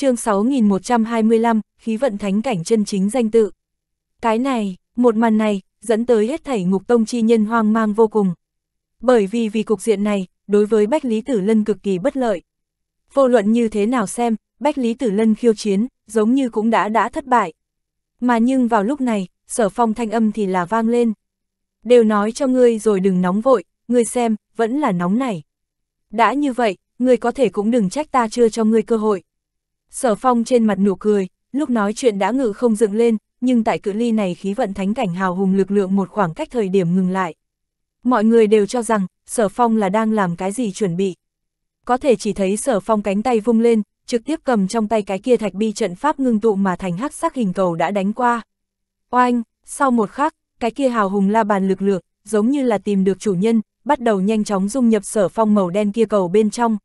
chương 6125, khí vận thánh cảnh chân chính danh tự. Cái này, một màn này, dẫn tới hết thảy ngục tông chi nhân hoang mang vô cùng. Bởi vì vì cục diện này, đối với Bách Lý Tử Lân cực kỳ bất lợi. Vô luận như thế nào xem, Bách Lý Tử Lân khiêu chiến, giống như cũng đã đã thất bại. Mà nhưng vào lúc này, sở phong thanh âm thì là vang lên. Đều nói cho ngươi rồi đừng nóng vội, ngươi xem, vẫn là nóng này. Đã như vậy, ngươi có thể cũng đừng trách ta chưa cho ngươi cơ hội. Sở phong trên mặt nụ cười, lúc nói chuyện đã ngự không dựng lên, nhưng tại cự ly này khí vận thánh cảnh hào hùng lực lượng một khoảng cách thời điểm ngừng lại. Mọi người đều cho rằng, sở phong là đang làm cái gì chuẩn bị. Có thể chỉ thấy sở phong cánh tay vung lên, trực tiếp cầm trong tay cái kia thạch bi trận pháp ngưng tụ mà thành hắc sắc hình cầu đã đánh qua. Oanh, sau một khắc, cái kia hào hùng la bàn lực lượng, giống như là tìm được chủ nhân, bắt đầu nhanh chóng dung nhập sở phong màu đen kia cầu bên trong.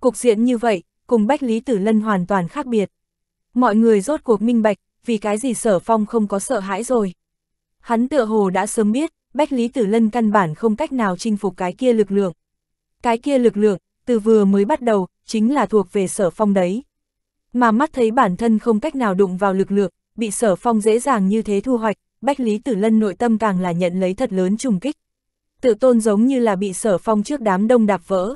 Cục diện như vậy, cùng Bách Lý Tử Lân hoàn toàn khác biệt. Mọi người rốt cuộc minh bạch, vì cái gì sở phong không có sợ hãi rồi. Hắn tựa hồ đã sớm biết, Bách Lý Tử Lân căn bản không cách nào chinh phục cái kia lực lượng. Cái kia lực lượng, từ vừa mới bắt đầu, chính là thuộc về sở phong đấy. Mà mắt thấy bản thân không cách nào đụng vào lực lượng, bị sở phong dễ dàng như thế thu hoạch, Bách Lý Tử Lân nội tâm càng là nhận lấy thật lớn trùng kích. Tự tôn giống như là bị sở phong trước đám đông đạp vỡ.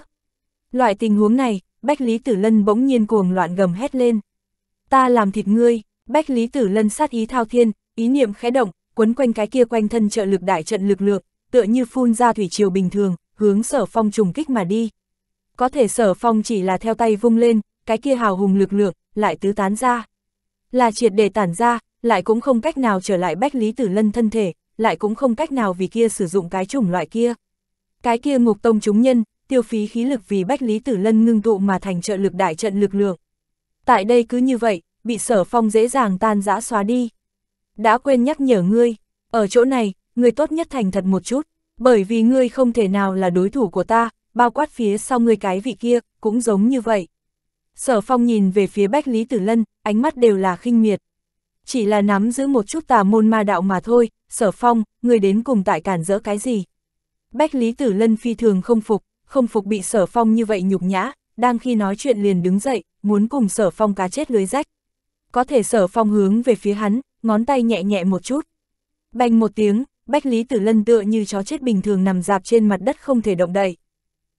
Loại tình huống này, Bách Lý Tử Lân bỗng nhiên cuồng loạn gầm hét lên. Ta làm thịt ngươi, Bách Lý Tử Lân sát ý thao thiên, ý niệm khẽ động, quấn quanh cái kia quanh thân trợ lực đại trận lực lượng, tựa như phun ra thủy triều bình thường, hướng sở phong trùng kích mà đi. Có thể sở phong chỉ là theo tay vung lên, cái kia hào hùng lực lượng, lại tứ tán ra. Là triệt để tản ra, lại cũng không cách nào trở lại Bách Lý Tử Lân thân thể, lại cũng không cách nào vì kia sử dụng cái chủng loại kia. Cái kia ngục tông chúng nhân, tiêu phí khí lực vì Bách Lý Tử Lân ngưng tụ mà thành trợ lực đại trận lực lượng. Tại đây cứ như vậy, bị sở phong dễ dàng tan giã xóa đi. Đã quên nhắc nhở ngươi, ở chỗ này, ngươi tốt nhất thành thật một chút, bởi vì ngươi không thể nào là đối thủ của ta, bao quát phía sau ngươi cái vị kia, cũng giống như vậy. Sở phong nhìn về phía Bách Lý Tử Lân, ánh mắt đều là khinh miệt. Chỉ là nắm giữ một chút tà môn ma đạo mà thôi, sở phong, ngươi đến cùng tại cản rỡ cái gì. Bách Lý Tử Lân phi thường không phục, không phục bị sở phong như vậy nhục nhã, đang khi nói chuyện liền đứng dậy, muốn cùng sở phong cá chết lưới rách. Có thể sở phong hướng về phía hắn, ngón tay nhẹ nhẹ một chút. Bành một tiếng, Bách Lý Tử Lân tựa như chó chết bình thường nằm dạp trên mặt đất không thể động đậy.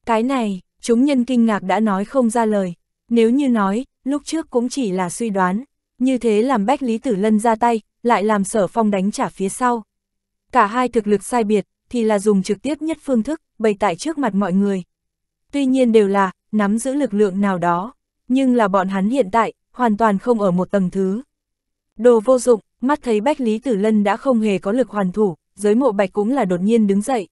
Cái này, chúng nhân kinh ngạc đã nói không ra lời. Nếu như nói, lúc trước cũng chỉ là suy đoán. Như thế làm Bách Lý Tử Lân ra tay, lại làm sở phong đánh trả phía sau. Cả hai thực lực sai biệt, thì là dùng trực tiếp nhất phương thức, bày tại trước mặt mọi người. Tuy nhiên đều là, nắm giữ lực lượng nào đó, nhưng là bọn hắn hiện tại, hoàn toàn không ở một tầng thứ. Đồ vô dụng, mắt thấy Bách Lý Tử Lân đã không hề có lực hoàn thủ, giới mộ bạch cũng là đột nhiên đứng dậy.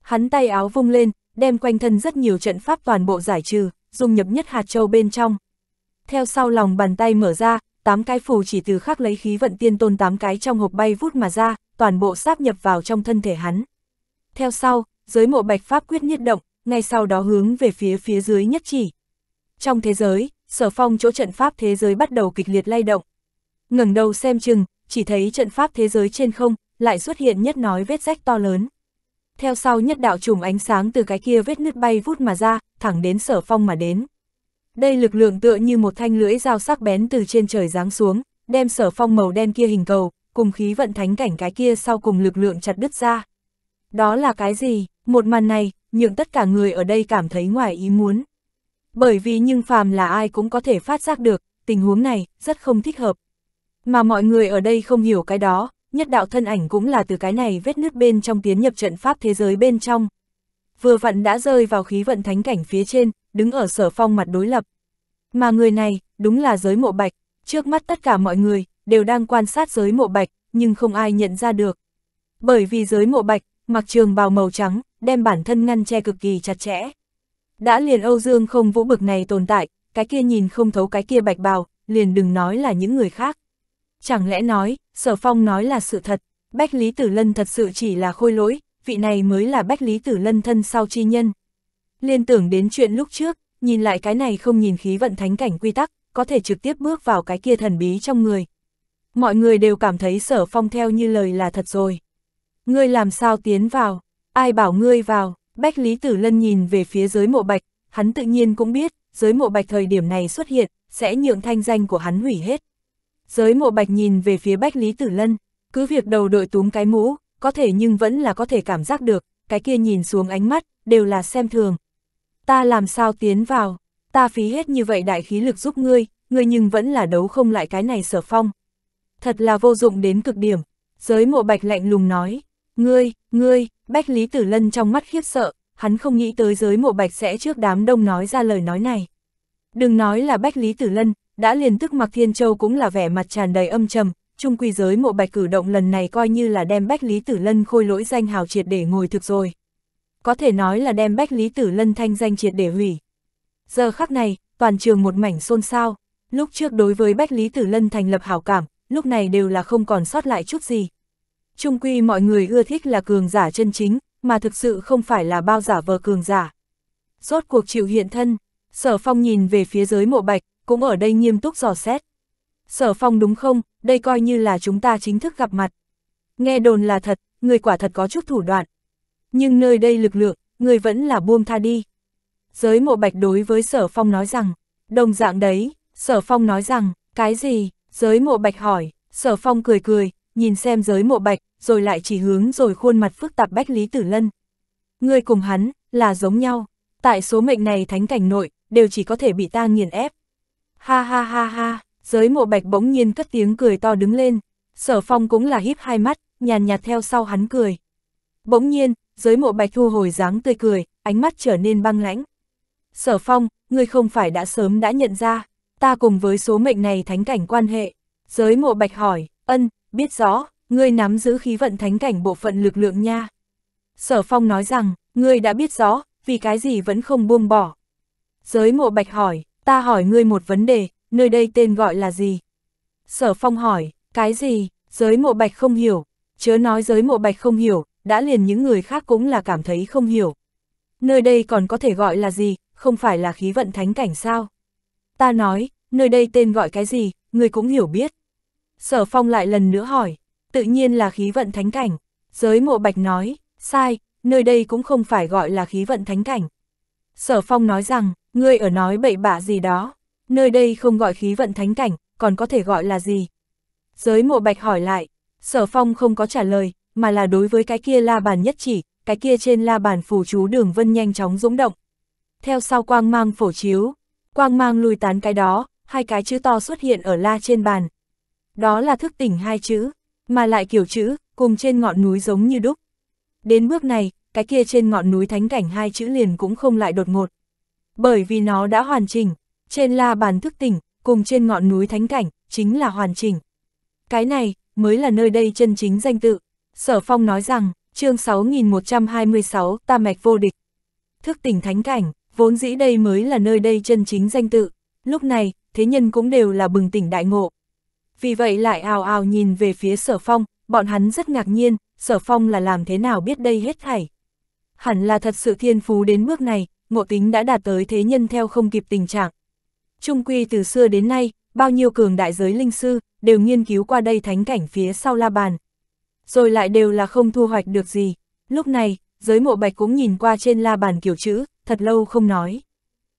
Hắn tay áo vung lên, đem quanh thân rất nhiều trận pháp toàn bộ giải trừ, dùng nhập nhất hạt châu bên trong. Theo sau lòng bàn tay mở ra, tám cái phù chỉ từ khắc lấy khí vận tiên tôn tám cái trong hộp bay vút mà ra, toàn bộ sáp nhập vào trong thân thể hắn. Theo sau, giới mộ bạch pháp quyết nhất động, ngay sau đó hướng về phía phía dưới nhất chỉ. Trong thế giới, sở phong chỗ trận pháp thế giới bắt đầu kịch liệt lay động. ngẩng đầu xem chừng, chỉ thấy trận pháp thế giới trên không, lại xuất hiện nhất nói vết rách to lớn. Theo sau nhất đạo trùm ánh sáng từ cái kia vết nứt bay vút mà ra, thẳng đến sở phong mà đến. Đây lực lượng tựa như một thanh lưỡi dao sắc bén từ trên trời giáng xuống, đem sở phong màu đen kia hình cầu, cùng khí vận thánh cảnh cái kia sau cùng lực lượng chặt đứt ra. Đó là cái gì? Một màn này, nhưng tất cả người ở đây cảm thấy ngoài ý muốn. Bởi vì nhưng phàm là ai cũng có thể phát giác được, tình huống này rất không thích hợp. Mà mọi người ở đây không hiểu cái đó, nhất đạo thân ảnh cũng là từ cái này vết nứt bên trong tiến nhập trận pháp thế giới bên trong. Vừa vặn đã rơi vào khí vận thánh cảnh phía trên, đứng ở sở phong mặt đối lập. Mà người này, đúng là giới mộ bạch, trước mắt tất cả mọi người, đều đang quan sát giới mộ bạch, nhưng không ai nhận ra được. Bởi vì giới mộ bạch, mặc trường bào màu trắng, đem bản thân ngăn che cực kỳ chặt chẽ. Đã liền Âu Dương không vũ bực này tồn tại, cái kia nhìn không thấu cái kia bạch bào, liền đừng nói là những người khác. Chẳng lẽ nói, Sở Phong nói là sự thật, Bách Lý Tử Lân thật sự chỉ là khôi lỗi, vị này mới là Bách Lý Tử Lân thân sau chi nhân. Liên tưởng đến chuyện lúc trước, nhìn lại cái này không nhìn khí vận thánh cảnh quy tắc, có thể trực tiếp bước vào cái kia thần bí trong người. Mọi người đều cảm thấy Sở Phong theo như lời là thật rồi. Ngươi làm sao tiến vào? Ai bảo ngươi vào? Bách Lý Tử Lân nhìn về phía giới mộ bạch, hắn tự nhiên cũng biết, giới mộ bạch thời điểm này xuất hiện, sẽ nhượng thanh danh của hắn hủy hết. Giới mộ bạch nhìn về phía Bách Lý Tử Lân, cứ việc đầu đội túm cái mũ, có thể nhưng vẫn là có thể cảm giác được, cái kia nhìn xuống ánh mắt, đều là xem thường. Ta làm sao tiến vào, ta phí hết như vậy đại khí lực giúp ngươi, ngươi nhưng vẫn là đấu không lại cái này sở phong. Thật là vô dụng đến cực điểm, giới mộ bạch lạnh lùng nói. Ngươi, ngươi, Bách Lý Tử Lân trong mắt khiếp sợ, hắn không nghĩ tới giới mộ bạch sẽ trước đám đông nói ra lời nói này. Đừng nói là Bách Lý Tử Lân, đã liền tức mặc Thiên Châu cũng là vẻ mặt tràn đầy âm trầm, chung quy giới mộ bạch cử động lần này coi như là đem Bách Lý Tử Lân khôi lỗi danh hào triệt để ngồi thực rồi. Có thể nói là đem Bách Lý Tử Lân thanh danh triệt để hủy. Giờ khắc này, toàn trường một mảnh xôn xao, lúc trước đối với Bách Lý Tử Lân thành lập hảo cảm, lúc này đều là không còn sót lại chút gì trung quy mọi người ưa thích là cường giả chân chính, mà thực sự không phải là bao giả vờ cường giả. Rốt cuộc chịu hiện thân, sở phong nhìn về phía giới mộ bạch, cũng ở đây nghiêm túc dò xét. Sở phong đúng không, đây coi như là chúng ta chính thức gặp mặt. Nghe đồn là thật, người quả thật có chút thủ đoạn. Nhưng nơi đây lực lượng, người vẫn là buông tha đi. Giới mộ bạch đối với sở phong nói rằng, đồng dạng đấy, sở phong nói rằng, cái gì, giới mộ bạch hỏi, sở phong cười cười, nhìn xem giới mộ bạch, rồi lại chỉ hướng rồi khuôn mặt phức tạp Bách Lý Tử Lân. Ngươi cùng hắn, là giống nhau, tại số mệnh này thánh cảnh nội, đều chỉ có thể bị ta nghiền ép. Ha ha ha ha, giới mộ bạch bỗng nhiên cất tiếng cười to đứng lên, sở phong cũng là híp hai mắt, nhàn nhạt theo sau hắn cười. Bỗng nhiên, giới mộ bạch thu hồi dáng tươi cười, ánh mắt trở nên băng lãnh. Sở phong, ngươi không phải đã sớm đã nhận ra, ta cùng với số mệnh này thánh cảnh quan hệ. Giới mộ bạch hỏi, ân, biết rõ, ngươi nắm giữ khí vận thánh cảnh bộ phận lực lượng nha. Sở Phong nói rằng, ngươi đã biết rõ, vì cái gì vẫn không buông bỏ. Giới mộ bạch hỏi, ta hỏi ngươi một vấn đề, nơi đây tên gọi là gì? Sở Phong hỏi, cái gì? Giới mộ bạch không hiểu, chớ nói giới mộ bạch không hiểu, đã liền những người khác cũng là cảm thấy không hiểu. Nơi đây còn có thể gọi là gì, không phải là khí vận thánh cảnh sao? Ta nói, nơi đây tên gọi cái gì, ngươi cũng hiểu biết. Sở phong lại lần nữa hỏi, tự nhiên là khí vận thánh cảnh. Giới mộ bạch nói, sai, nơi đây cũng không phải gọi là khí vận thánh cảnh. Sở phong nói rằng, ngươi ở nói bậy bạ gì đó, nơi đây không gọi khí vận thánh cảnh, còn có thể gọi là gì? Giới mộ bạch hỏi lại, sở phong không có trả lời, mà là đối với cái kia la bàn nhất chỉ, cái kia trên la bàn phủ chú đường vân nhanh chóng dũng động. Theo sau quang mang phổ chiếu, quang mang lùi tán cái đó, hai cái chữ to xuất hiện ở la trên bàn, đó là thức tỉnh hai chữ, mà lại kiểu chữ, cùng trên ngọn núi giống như đúc. Đến bước này, cái kia trên ngọn núi thánh cảnh hai chữ liền cũng không lại đột ngột. Bởi vì nó đã hoàn chỉnh, trên la bàn thức tỉnh, cùng trên ngọn núi thánh cảnh, chính là hoàn chỉnh. Cái này, mới là nơi đây chân chính danh tự. Sở Phong nói rằng, chương 6126, ta mạch vô địch. Thức tỉnh thánh cảnh, vốn dĩ đây mới là nơi đây chân chính danh tự. Lúc này, thế nhân cũng đều là bừng tỉnh đại ngộ, vì vậy lại ào ào nhìn về phía sở phong, bọn hắn rất ngạc nhiên, sở phong là làm thế nào biết đây hết thảy. Hẳn là thật sự thiên phú đến bước này, ngộ tính đã đạt tới thế nhân theo không kịp tình trạng. Trung quy từ xưa đến nay, bao nhiêu cường đại giới linh sư, đều nghiên cứu qua đây thánh cảnh phía sau la bàn. Rồi lại đều là không thu hoạch được gì. Lúc này, giới mộ bạch cũng nhìn qua trên la bàn kiểu chữ, thật lâu không nói.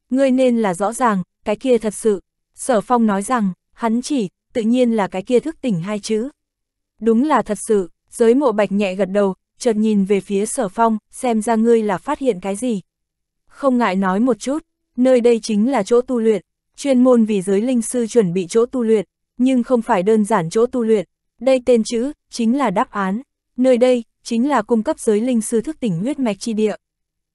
Ngươi nên là rõ ràng, cái kia thật sự. Sở phong nói rằng, hắn chỉ, tự nhiên là cái kia thức tỉnh hai chữ. Đúng là thật sự, giới mộ bạch nhẹ gật đầu, chợt nhìn về phía sở phong, xem ra ngươi là phát hiện cái gì. Không ngại nói một chút, nơi đây chính là chỗ tu luyện, chuyên môn vì giới linh sư chuẩn bị chỗ tu luyện, nhưng không phải đơn giản chỗ tu luyện, đây tên chữ, chính là đáp án, nơi đây, chính là cung cấp giới linh sư thức tỉnh huyết mạch chi địa.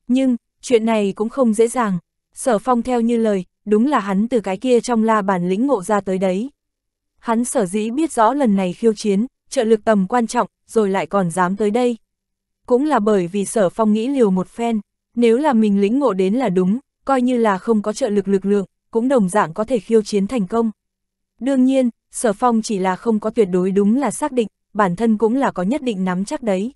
Nhưng, chuyện này cũng không dễ dàng, sở phong theo như lời, đúng là hắn từ cái kia trong la bản lĩnh ngộ ra tới đấy. Hắn sở dĩ biết rõ lần này khiêu chiến, trợ lực tầm quan trọng, rồi lại còn dám tới đây. Cũng là bởi vì sở phong nghĩ liều một phen, nếu là mình lĩnh ngộ đến là đúng, coi như là không có trợ lực lực lượng, cũng đồng dạng có thể khiêu chiến thành công. Đương nhiên, sở phong chỉ là không có tuyệt đối đúng là xác định, bản thân cũng là có nhất định nắm chắc đấy.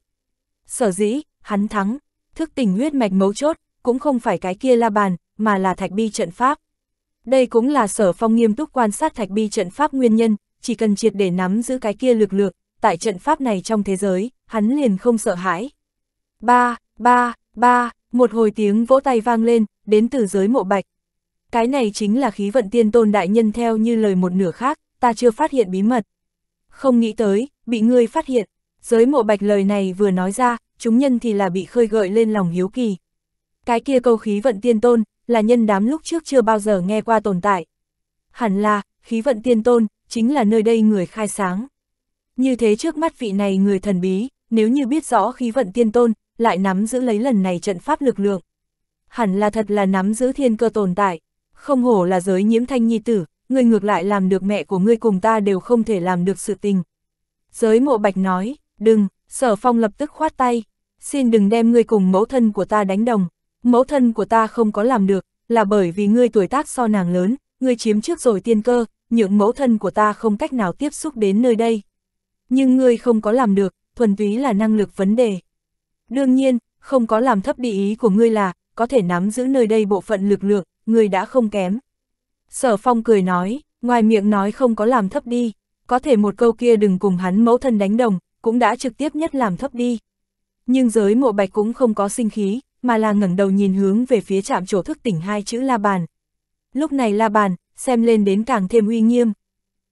Sở dĩ, hắn thắng, thức tình huyết mạch mấu chốt, cũng không phải cái kia la bàn, mà là thạch bi trận pháp. Đây cũng là sở phong nghiêm túc quan sát thạch bi trận pháp nguyên nhân, chỉ cần triệt để nắm giữ cái kia lực lược tại trận pháp này trong thế giới, hắn liền không sợ hãi. Ba, ba, ba, một hồi tiếng vỗ tay vang lên, đến từ giới mộ bạch. Cái này chính là khí vận tiên tôn đại nhân theo như lời một nửa khác, ta chưa phát hiện bí mật. Không nghĩ tới, bị ngươi phát hiện. Giới mộ bạch lời này vừa nói ra, chúng nhân thì là bị khơi gợi lên lòng hiếu kỳ. Cái kia câu khí vận tiên tôn, là nhân đám lúc trước chưa bao giờ nghe qua tồn tại. Hẳn là, khí vận tiên tôn, chính là nơi đây người khai sáng. Như thế trước mắt vị này người thần bí, nếu như biết rõ khí vận tiên tôn, lại nắm giữ lấy lần này trận pháp lực lượng. Hẳn là thật là nắm giữ thiên cơ tồn tại, không hổ là giới nhiễm thanh nhi tử, người ngược lại làm được mẹ của ngươi cùng ta đều không thể làm được sự tình. Giới mộ bạch nói, đừng, sở phong lập tức khoát tay, xin đừng đem ngươi cùng mẫu thân của ta đánh đồng mẫu thân của ta không có làm được, là bởi vì ngươi tuổi tác so nàng lớn, ngươi chiếm trước rồi tiên cơ, những mẫu thân của ta không cách nào tiếp xúc đến nơi đây. Nhưng ngươi không có làm được, thuần túy là năng lực vấn đề. Đương nhiên, không có làm thấp đi ý của ngươi là, có thể nắm giữ nơi đây bộ phận lực lượng, ngươi đã không kém. Sở phong cười nói, ngoài miệng nói không có làm thấp đi, có thể một câu kia đừng cùng hắn mẫu thân đánh đồng, cũng đã trực tiếp nhất làm thấp đi. Nhưng giới mộ bạch cũng không có sinh khí, mà là ngẩng đầu nhìn hướng về phía chạm chỗ thức tỉnh hai chữ La Bàn. Lúc này La Bàn, xem lên đến càng thêm uy nghiêm.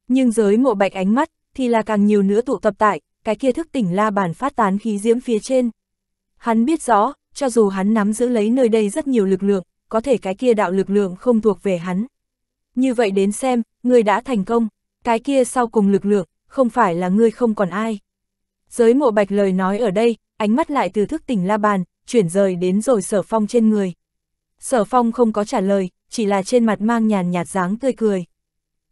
Nhưng giới mộ bạch ánh mắt, thì là càng nhiều nữa tụ tập tại, cái kia thức tỉnh La Bàn phát tán khí diễm phía trên. Hắn biết rõ, cho dù hắn nắm giữ lấy nơi đây rất nhiều lực lượng, có thể cái kia đạo lực lượng không thuộc về hắn. Như vậy đến xem, người đã thành công, cái kia sau cùng lực lượng, không phải là người không còn ai. Giới mộ bạch lời nói ở đây, ánh mắt lại từ thức tỉnh la bàn, chuyển rời đến rồi sở phong trên người. Sở phong không có trả lời, chỉ là trên mặt mang nhàn nhạt dáng tươi cười.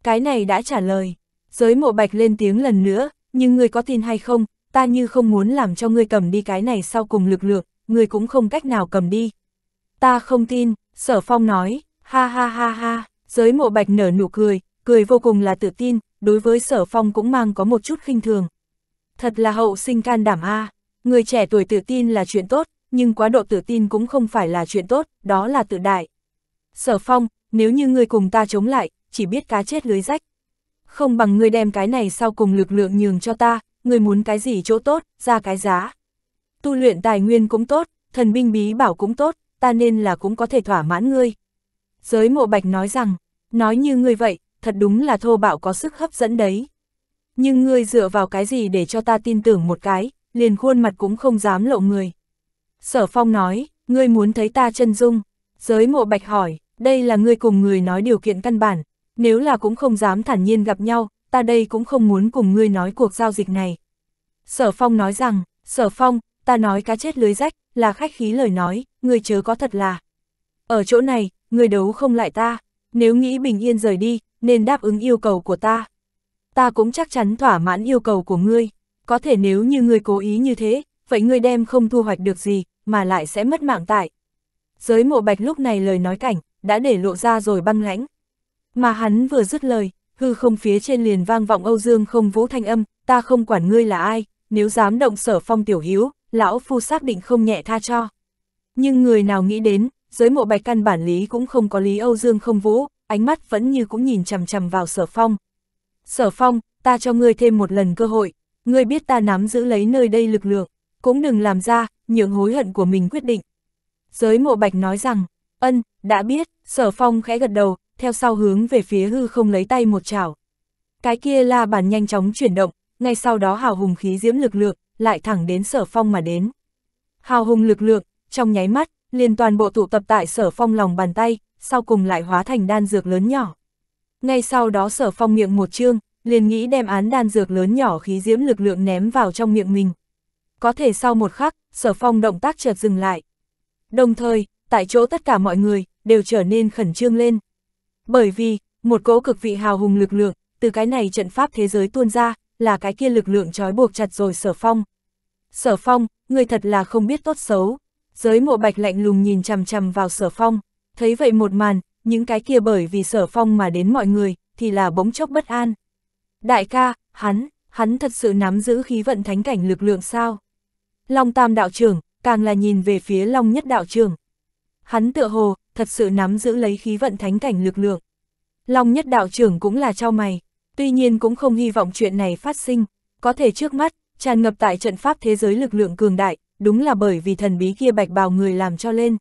Cái này đã trả lời, giới mộ bạch lên tiếng lần nữa, nhưng ngươi có tin hay không, ta như không muốn làm cho ngươi cầm đi cái này sau cùng lực lượng, ngươi cũng không cách nào cầm đi. Ta không tin, sở phong nói, ha ha ha ha, giới mộ bạch nở nụ cười, cười vô cùng là tự tin, đối với sở phong cũng mang có một chút khinh thường. Thật là hậu sinh can đảm a à. người trẻ tuổi tự tin là chuyện tốt, nhưng quá độ tự tin cũng không phải là chuyện tốt, đó là tự đại. Sở phong, nếu như ngươi cùng ta chống lại, chỉ biết cá chết lưới rách. Không bằng ngươi đem cái này sau cùng lực lượng nhường cho ta, ngươi muốn cái gì chỗ tốt, ra cái giá. Tu luyện tài nguyên cũng tốt, thần binh bí bảo cũng tốt, ta nên là cũng có thể thỏa mãn ngươi. Giới mộ bạch nói rằng, nói như ngươi vậy, thật đúng là thô bạo có sức hấp dẫn đấy. Nhưng ngươi dựa vào cái gì để cho ta tin tưởng một cái, liền khuôn mặt cũng không dám lộ người. Sở phong nói, ngươi muốn thấy ta chân dung. Giới mộ bạch hỏi, đây là ngươi cùng người nói điều kiện căn bản. Nếu là cũng không dám thản nhiên gặp nhau, ta đây cũng không muốn cùng ngươi nói cuộc giao dịch này. Sở phong nói rằng, sở phong, ta nói cá chết lưới rách, là khách khí lời nói, ngươi chớ có thật là. Ở chỗ này, ngươi đấu không lại ta, nếu nghĩ bình yên rời đi, nên đáp ứng yêu cầu của ta. Ta cũng chắc chắn thỏa mãn yêu cầu của ngươi, có thể nếu như ngươi cố ý như thế, vậy ngươi đem không thu hoạch được gì, mà lại sẽ mất mạng tại. Giới mộ bạch lúc này lời nói cảnh, đã để lộ ra rồi băng lãnh. Mà hắn vừa dứt lời, hư không phía trên liền vang vọng Âu Dương không vũ thanh âm, ta không quản ngươi là ai, nếu dám động sở phong tiểu hiếu, lão phu xác định không nhẹ tha cho. Nhưng người nào nghĩ đến, giới mộ bạch căn bản lý cũng không có lý Âu Dương không vũ, ánh mắt vẫn như cũng nhìn chằm chằm vào sở phong. Sở phong, ta cho ngươi thêm một lần cơ hội, ngươi biết ta nắm giữ lấy nơi đây lực lượng, cũng đừng làm ra, nhượng hối hận của mình quyết định. Giới mộ bạch nói rằng, ân, đã biết, sở phong khẽ gật đầu, theo sau hướng về phía hư không lấy tay một chảo. Cái kia la bàn nhanh chóng chuyển động, ngay sau đó hào hùng khí diễm lực lượng, lại thẳng đến sở phong mà đến. Hào hùng lực lượng, trong nháy mắt, liền toàn bộ tụ tập tại sở phong lòng bàn tay, sau cùng lại hóa thành đan dược lớn nhỏ. Ngay sau đó sở phong miệng một chương, liền nghĩ đem án đan dược lớn nhỏ khí diễm lực lượng ném vào trong miệng mình có thể sau một khắc, sở phong động tác chợt dừng lại. Đồng thời, tại chỗ tất cả mọi người, đều trở nên khẩn trương lên. Bởi vì, một cỗ cực vị hào hùng lực lượng, từ cái này trận pháp thế giới tuôn ra, là cái kia lực lượng trói buộc chặt rồi sở phong. Sở phong, người thật là không biết tốt xấu. Giới mộ bạch lạnh lùng nhìn chằm chằm vào sở phong, thấy vậy một màn, những cái kia bởi vì sở phong mà đến mọi người, thì là bỗng chốc bất an. Đại ca, hắn, hắn thật sự nắm giữ khí vận thánh cảnh lực lượng sao? Long Tam đạo trưởng, càng là nhìn về phía Long Nhất đạo trưởng. Hắn tựa hồ, thật sự nắm giữ lấy khí vận thánh cảnh lực lượng. Long Nhất đạo trưởng cũng là trao mày, tuy nhiên cũng không hy vọng chuyện này phát sinh, có thể trước mắt, tràn ngập tại trận pháp thế giới lực lượng cường đại, đúng là bởi vì thần bí kia bạch bào người làm cho lên.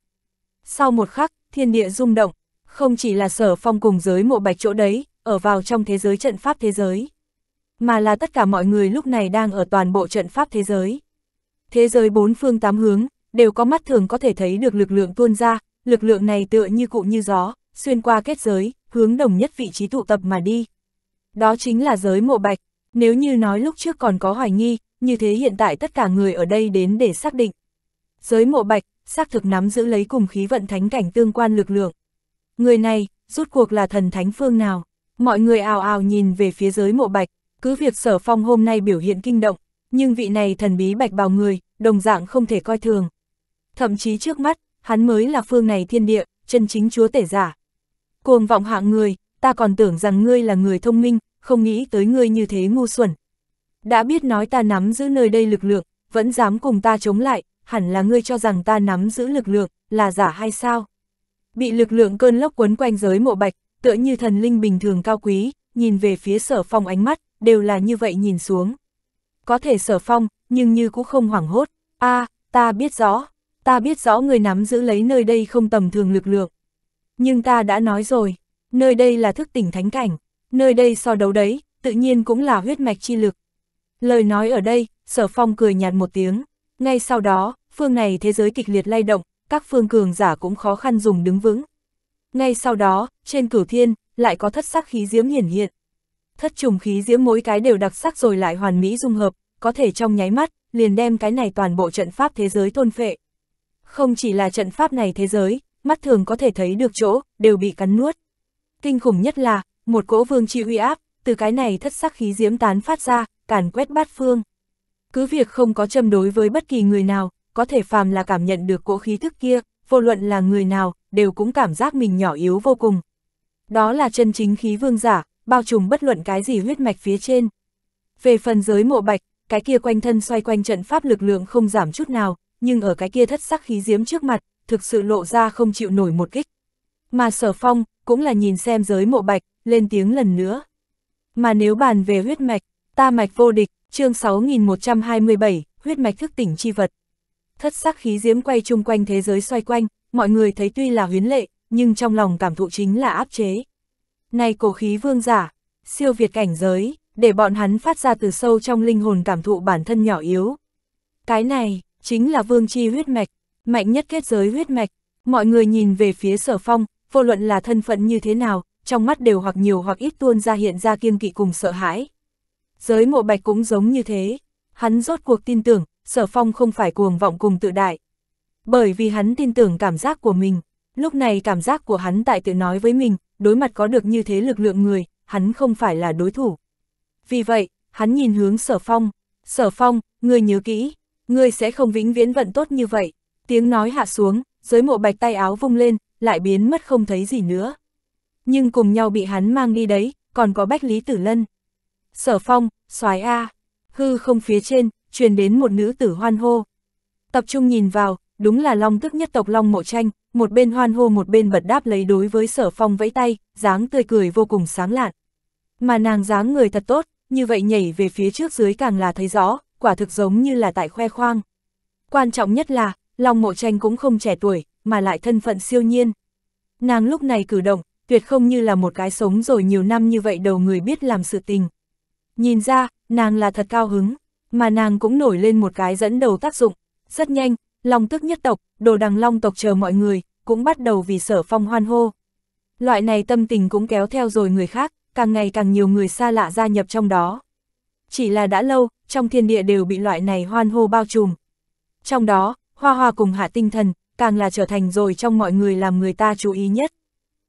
Sau một khắc, thiên địa rung động, không chỉ là sở phong cùng giới mộ bạch chỗ đấy, ở vào trong thế giới trận pháp thế giới, mà là tất cả mọi người lúc này đang ở toàn bộ trận pháp thế giới thế giới bốn phương tám hướng, đều có mắt thường có thể thấy được lực lượng tuôn ra, lực lượng này tựa như cụ như gió, xuyên qua kết giới, hướng đồng nhất vị trí tụ tập mà đi. Đó chính là giới mộ bạch, nếu như nói lúc trước còn có hoài nghi, như thế hiện tại tất cả người ở đây đến để xác định. Giới mộ bạch, xác thực nắm giữ lấy cùng khí vận thánh cảnh tương quan lực lượng. Người này, rút cuộc là thần thánh phương nào? Mọi người ào ào nhìn về phía giới mộ bạch, cứ việc sở phong hôm nay biểu hiện kinh động, nhưng vị này thần bí bạch bào người, đồng dạng không thể coi thường. Thậm chí trước mắt, hắn mới là phương này thiên địa, chân chính chúa tể giả. Cuồng vọng hạng người, ta còn tưởng rằng ngươi là người thông minh, không nghĩ tới ngươi như thế ngu xuẩn. Đã biết nói ta nắm giữ nơi đây lực lượng, vẫn dám cùng ta chống lại, hẳn là ngươi cho rằng ta nắm giữ lực lượng, là giả hay sao? Bị lực lượng cơn lốc quấn quanh giới mộ bạch, tựa như thần linh bình thường cao quý, nhìn về phía sở phong ánh mắt, đều là như vậy nhìn xuống có thể sở phong, nhưng như cũng không hoảng hốt. a à, ta biết rõ, ta biết rõ người nắm giữ lấy nơi đây không tầm thường lực lượng. Nhưng ta đã nói rồi, nơi đây là thức tỉnh thánh cảnh, nơi đây so đấu đấy, tự nhiên cũng là huyết mạch chi lực. Lời nói ở đây, sở phong cười nhạt một tiếng. Ngay sau đó, phương này thế giới kịch liệt lay động, các phương cường giả cũng khó khăn dùng đứng vững. Ngay sau đó, trên cửu thiên, lại có thất sắc khí diễm hiển hiện thất trùng khí diễm mỗi cái đều đặc sắc rồi lại hoàn mỹ dung hợp, có thể trong nháy mắt, liền đem cái này toàn bộ trận pháp thế giới thôn phệ. Không chỉ là trận pháp này thế giới, mắt thường có thể thấy được chỗ, đều bị cắn nuốt. Kinh khủng nhất là, một cỗ vương chi uy áp, từ cái này thất sắc khí diễm tán phát ra, càn quét bát phương. Cứ việc không có châm đối với bất kỳ người nào, có thể phàm là cảm nhận được cỗ khí thức kia, vô luận là người nào, đều cũng cảm giác mình nhỏ yếu vô cùng. Đó là chân chính khí vương giả, bao trùm bất luận cái gì huyết mạch phía trên. Về phần giới mộ bạch, cái kia quanh thân xoay quanh trận pháp lực lượng không giảm chút nào, nhưng ở cái kia thất sắc khí diếm trước mặt, thực sự lộ ra không chịu nổi một kích. Mà sở phong, cũng là nhìn xem giới mộ bạch, lên tiếng lần nữa. Mà nếu bàn về huyết mạch, ta mạch vô địch, chương 6127, huyết mạch thức tỉnh chi vật. Thất sắc khí diếm quay chung quanh thế giới xoay quanh, mọi người thấy tuy là huyến lệ, nhưng trong lòng cảm thụ chính là áp chế. Này cổ khí vương giả, siêu việt cảnh giới, để bọn hắn phát ra từ sâu trong linh hồn cảm thụ bản thân nhỏ yếu. Cái này, chính là vương chi huyết mạch, mạnh nhất kết giới huyết mạch. Mọi người nhìn về phía sở phong, vô luận là thân phận như thế nào, trong mắt đều hoặc nhiều hoặc ít tuôn ra hiện ra kiêng kỵ cùng sợ hãi. Giới mộ bạch cũng giống như thế, hắn rốt cuộc tin tưởng, sở phong không phải cuồng vọng cùng tự đại. Bởi vì hắn tin tưởng cảm giác của mình, lúc này cảm giác của hắn tại tự nói với mình, đối mặt có được như thế lực lượng người, hắn không phải là đối thủ. Vì vậy, hắn nhìn hướng sở phong, sở phong, ngươi nhớ kỹ, ngươi sẽ không vĩnh viễn vận tốt như vậy, tiếng nói hạ xuống, giới mộ bạch tay áo vung lên, lại biến mất không thấy gì nữa. Nhưng cùng nhau bị hắn mang đi đấy, còn có bách lý tử lân. Sở phong, soái A, hư không phía trên, truyền đến một nữ tử hoan hô. Tập trung nhìn vào, đúng là long tức nhất tộc long mộ tranh, một bên hoan hô một bên bật đáp lấy đối với sở phong vẫy tay, dáng tươi cười vô cùng sáng lạn. Mà nàng dáng người thật tốt, như vậy nhảy về phía trước dưới càng là thấy rõ, quả thực giống như là tại khoe khoang. Quan trọng nhất là, Long Mộ Tranh cũng không trẻ tuổi, mà lại thân phận siêu nhiên. Nàng lúc này cử động, tuyệt không như là một cái sống rồi nhiều năm như vậy đầu người biết làm sự tình. Nhìn ra, nàng là thật cao hứng, mà nàng cũng nổi lên một cái dẫn đầu tác dụng. Rất nhanh, Long tức nhất tộc, đồ đằng long tộc chờ mọi người, cũng bắt đầu vì sở phong hoan hô. Loại này tâm tình cũng kéo theo rồi người khác, càng ngày càng nhiều người xa lạ gia nhập trong đó. Chỉ là đã lâu, trong thiên địa đều bị loại này hoan hô bao trùm. Trong đó, hoa hoa cùng hạ tinh thần, càng là trở thành rồi trong mọi người làm người ta chú ý nhất.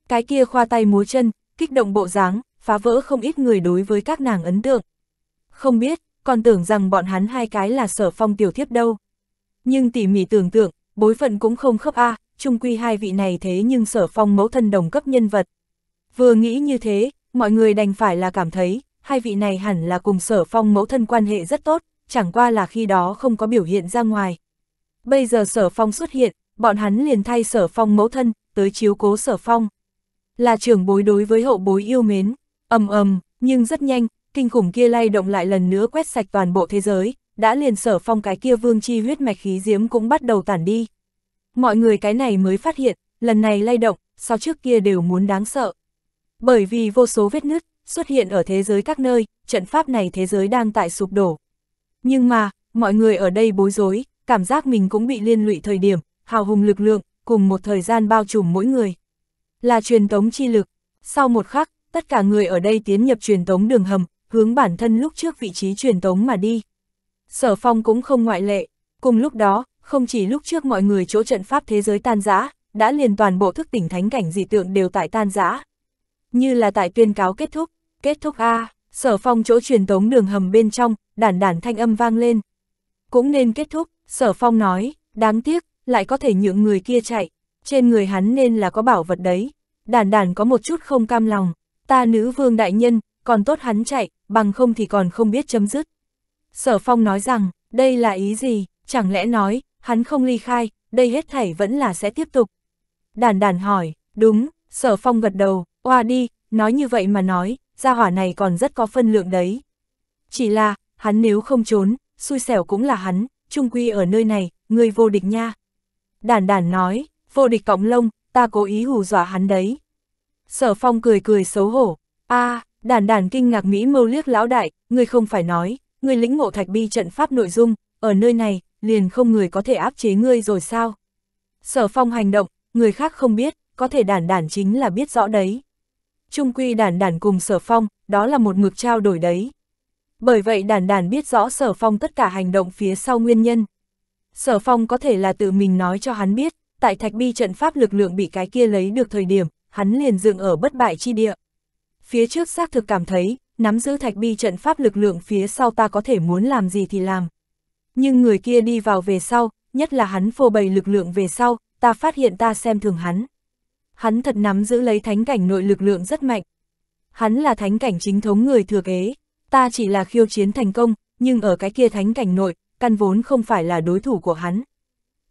Cái kia khoa tay múa chân, kích động bộ dáng, phá vỡ không ít người đối với các nàng ấn tượng. Không biết, còn tưởng rằng bọn hắn hai cái là sở phong tiểu thiếp đâu nhưng tỉ mỉ tưởng tượng, bối phận cũng không khớp a, à, chung quy hai vị này thế nhưng sở phong mẫu thân đồng cấp nhân vật. Vừa nghĩ như thế, mọi người đành phải là cảm thấy, hai vị này hẳn là cùng sở phong mẫu thân quan hệ rất tốt, chẳng qua là khi đó không có biểu hiện ra ngoài. Bây giờ sở phong xuất hiện, bọn hắn liền thay sở phong mẫu thân, tới chiếu cố sở phong. Là trưởng bối đối với hậu bối yêu mến, ầm ầm, nhưng rất nhanh, kinh khủng kia lay động lại lần nữa quét sạch toàn bộ thế giới, đã liền sở phong cái kia vương chi huyết mạch khí diếm cũng bắt đầu tản đi. Mọi người cái này mới phát hiện, lần này lay động, sau trước kia đều muốn đáng sợ. Bởi vì vô số vết nứt, xuất hiện ở thế giới các nơi, trận pháp này thế giới đang tại sụp đổ. Nhưng mà, mọi người ở đây bối rối, cảm giác mình cũng bị liên lụy thời điểm, hào hùng lực lượng, cùng một thời gian bao trùm mỗi người. Là truyền tống chi lực. Sau một khắc, tất cả người ở đây tiến nhập truyền tống đường hầm, hướng bản thân lúc trước vị trí truyền tống mà đi. Sở phong cũng không ngoại lệ. Cùng lúc đó, không chỉ lúc trước mọi người chỗ trận pháp thế giới tan rã, đã liền toàn bộ thức tỉnh thánh cảnh dị tượng đều tại tan rã. Như là tại tuyên cáo kết thúc, kết thúc A, sở phong chỗ truyền tống đường hầm bên trong, đản đản thanh âm vang lên. Cũng nên kết thúc, sở phong nói, đáng tiếc, lại có thể nhượng người kia chạy, trên người hắn nên là có bảo vật đấy. Đản đản có một chút không cam lòng, ta nữ vương đại nhân, còn tốt hắn chạy, bằng không thì còn không biết chấm dứt. Sở Phong nói rằng, đây là ý gì, chẳng lẽ nói, hắn không ly khai, đây hết thảy vẫn là sẽ tiếp tục. Đàn đàn hỏi, đúng, Sở Phong gật đầu, oa đi, nói như vậy mà nói, gia hỏa này còn rất có phân lượng đấy. Chỉ là, hắn nếu không trốn, xui xẻo cũng là hắn, trung quy ở nơi này, người vô địch nha. Đàn đàn nói, vô địch cọng lông, ta cố ý hù dọa hắn đấy. Sở Phong cười cười xấu hổ, a à, đàn đàn kinh ngạc Mỹ mâu liếc lão đại, người không phải nói, người lĩnh ngộ thạch bi trận pháp nội dung, ở nơi này, liền không người có thể áp chế ngươi rồi sao? Sở phong hành động, người khác không biết, có thể đản đản chính là biết rõ đấy. Trung quy đản đản cùng sở phong, đó là một mực trao đổi đấy. Bởi vậy đản đản biết rõ sở phong tất cả hành động phía sau nguyên nhân. Sở phong có thể là tự mình nói cho hắn biết, tại thạch bi trận pháp lực lượng bị cái kia lấy được thời điểm, hắn liền dựng ở bất bại chi địa. Phía trước xác thực cảm thấy, nắm giữ thạch bi trận pháp lực lượng phía sau ta có thể muốn làm gì thì làm. Nhưng người kia đi vào về sau, nhất là hắn phô bày lực lượng về sau, ta phát hiện ta xem thường hắn. Hắn thật nắm giữ lấy thánh cảnh nội lực lượng rất mạnh. Hắn là thánh cảnh chính thống người thừa kế, ta chỉ là khiêu chiến thành công, nhưng ở cái kia thánh cảnh nội, căn vốn không phải là đối thủ của hắn.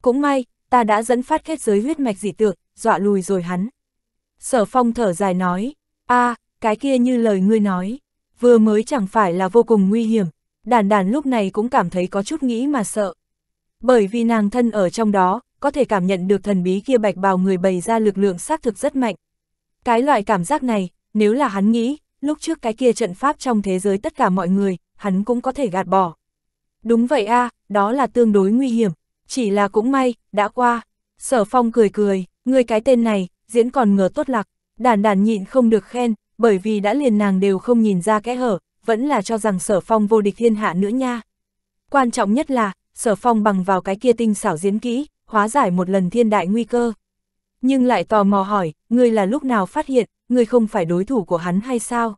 Cũng may, ta đã dẫn phát kết giới huyết mạch dị tượng, dọa lùi rồi hắn. Sở phong thở dài nói, a à, cái kia như lời ngươi nói, vừa mới chẳng phải là vô cùng nguy hiểm, đàn đàn lúc này cũng cảm thấy có chút nghĩ mà sợ. Bởi vì nàng thân ở trong đó, có thể cảm nhận được thần bí kia bạch bào người bày ra lực lượng xác thực rất mạnh. Cái loại cảm giác này, nếu là hắn nghĩ, lúc trước cái kia trận pháp trong thế giới tất cả mọi người, hắn cũng có thể gạt bỏ. Đúng vậy a đó là tương đối nguy hiểm, chỉ là cũng may, đã qua. Sở phong cười cười, người cái tên này, diễn còn ngờ tốt lạc, đàn đàn nhịn không được khen, bởi vì đã liền nàng đều không nhìn ra kẽ hở, vẫn là cho rằng sở phong vô địch thiên hạ nữa nha. Quan trọng nhất là, sở phong bằng vào cái kia tinh xảo diễn kỹ, hóa giải một lần thiên đại nguy cơ. Nhưng lại tò mò hỏi, ngươi là lúc nào phát hiện, ngươi không phải đối thủ của hắn hay sao?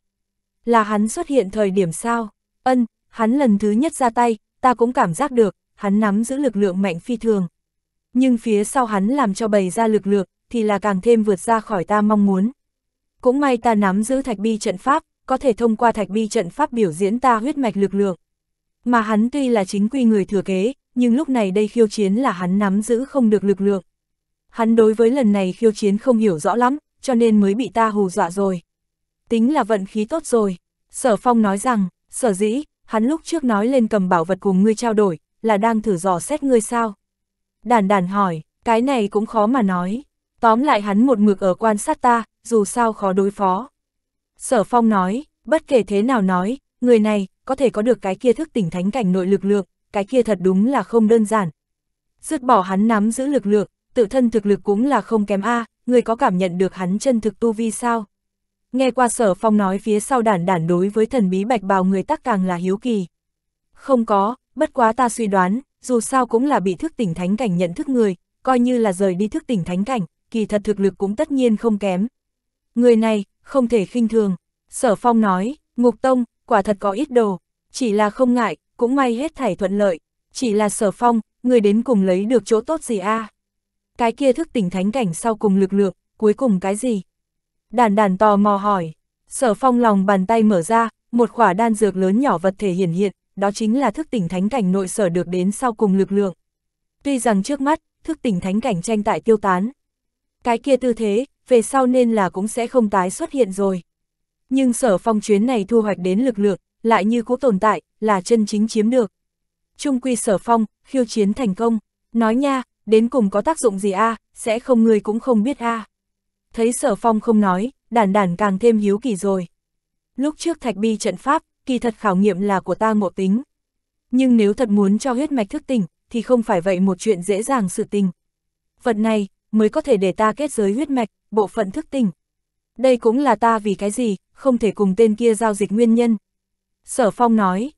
Là hắn xuất hiện thời điểm sao? Ân, hắn lần thứ nhất ra tay, ta cũng cảm giác được, hắn nắm giữ lực lượng mạnh phi thường. Nhưng phía sau hắn làm cho bày ra lực lượng, thì là càng thêm vượt ra khỏi ta mong muốn. Cũng may ta nắm giữ thạch bi trận pháp, có thể thông qua thạch bi trận pháp biểu diễn ta huyết mạch lực lượng. Mà hắn tuy là chính quy người thừa kế, nhưng lúc này đây khiêu chiến là hắn nắm giữ không được lực lượng. Hắn đối với lần này khiêu chiến không hiểu rõ lắm, cho nên mới bị ta hù dọa rồi. Tính là vận khí tốt rồi. Sở Phong nói rằng, sở dĩ, hắn lúc trước nói lên cầm bảo vật cùng ngươi trao đổi, là đang thử dò xét ngươi sao. Đàn đàn hỏi, cái này cũng khó mà nói. Tóm lại hắn một mực ở quan sát ta, dù sao khó đối phó. Sở Phong nói, bất kể thế nào nói, người này có thể có được cái kia thức tỉnh thánh cảnh nội lực lượng, cái kia thật đúng là không đơn giản. Dứt bỏ hắn nắm giữ lực lượng, tự thân thực lực cũng là không kém a, người có cảm nhận được hắn chân thực tu vi sao? Nghe qua Sở Phong nói phía sau đản đản đối với thần bí bạch bào người tắc càng là hiếu kỳ. Không có, bất quá ta suy đoán, dù sao cũng là bị thức tỉnh thánh cảnh nhận thức người, coi như là rời đi thức tỉnh thánh cảnh, kỳ thật thực lực cũng tất nhiên không kém, Người này, không thể khinh thường. Sở Phong nói, Ngục Tông, quả thật có ít đồ, chỉ là không ngại, cũng may hết thảy thuận lợi. Chỉ là Sở Phong, người đến cùng lấy được chỗ tốt gì a à? Cái kia thức tỉnh thánh cảnh sau cùng lực lượng, cuối cùng cái gì? Đàn đàn tò mò hỏi. Sở Phong lòng bàn tay mở ra, một khỏa đan dược lớn nhỏ vật thể hiển hiện, đó chính là thức tỉnh thánh cảnh nội sở được đến sau cùng lực lượng. Tuy rằng trước mắt, thức tỉnh thánh cảnh tranh tại tiêu tán. Cái kia tư thế, về sau nên là cũng sẽ không tái xuất hiện rồi. Nhưng sở phong chuyến này thu hoạch đến lực lượng, lại như cũ tồn tại, là chân chính chiếm được. Trung quy sở phong, khiêu chiến thành công, nói nha, đến cùng có tác dụng gì a à, sẽ không người cũng không biết a à. Thấy sở phong không nói, đản đản càng thêm hiếu kỳ rồi. Lúc trước thạch bi trận pháp, kỳ thật khảo nghiệm là của ta ngộ tính. Nhưng nếu thật muốn cho huyết mạch thức tỉnh, thì không phải vậy một chuyện dễ dàng sự tình. Vật này, mới có thể để ta kết giới huyết mạch, bộ phận thức tỉnh. Đây cũng là ta vì cái gì, không thể cùng tên kia giao dịch nguyên nhân. Sở Phong nói,